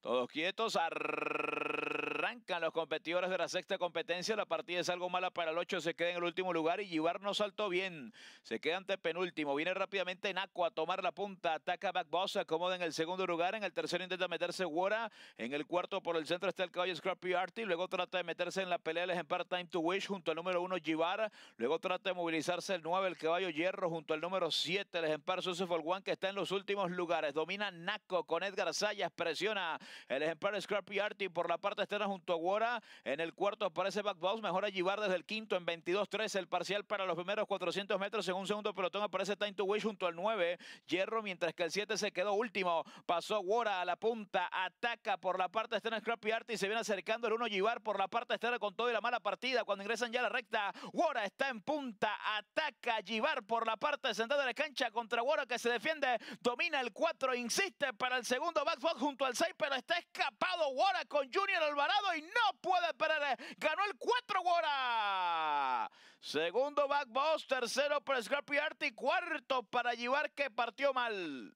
Todos quietos. Arrancan los competidores de la sexta competencia. La partida es algo mala para el 8. Se queda en el último lugar y Gibar no saltó bien. Se queda ante penúltimo. Viene rápidamente Naco a tomar la punta. Ataca Backboss. Acomoda en el segundo lugar. En el tercero intenta meterse Wora. En el cuarto por el centro está el caballo Scrappy Arty. Luego trata de meterse en la pelea del ejemplar Time to Wish junto al número 1 Gibar. Luego trata de movilizarse el 9, el caballo Hierro junto al número 7, el ejemplar Successful One que está en los últimos lugares. Domina Naco con Edgar Sayas. Presiona el ejemplar Scrappy Arty por la parte externa junto a Wora. En el cuarto aparece Back mejora Givar desde el quinto en 22-13. El parcial para los primeros 400 metros. En un segundo pelotón aparece Time to Wish junto al 9. Hierro, mientras que el 7 se quedó último. Pasó Wora a la punta, ataca por la parte externa Scrappy Art y se viene acercando el 1 Givar por la parte externa con todo y la mala partida. Cuando ingresan ya la recta, Wora está en punta, ataca Givar por la parte central de la cancha contra Wora que se defiende, domina el 4, insiste para el segundo Backbox junto al 6, pero está escapado Wora con Junior Alvarado y no puede esperar. Eh. Ganó el 4 Gora. Segundo Backboss. tercero para Scrappy y cuarto para llevar que partió mal.